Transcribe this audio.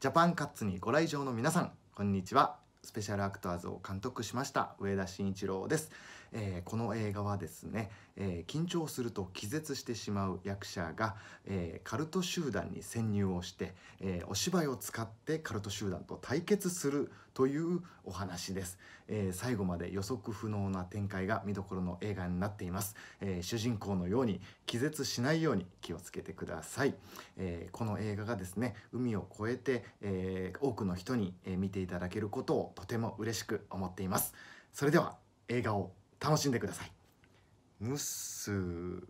ジャパンカッツにご来場の皆さんこんにちはスペシャルアクターズを監督しました上田慎一郎です、えー、この映画はですね、えー、緊張すると気絶してしまう役者が、えー、カルト集団に潜入をして、えお芝居を使ってカルト集団と対決するというお話です、えー、最後まで予測不能な展開が見どころの映画になっています、えー、主人公のように気絶しないように気をつけてください、えー、この映画がですね海を越えて、え多くの人に見ていただけることをとても嬉しく思っていますそれでは映画を楽しんでくださいムッス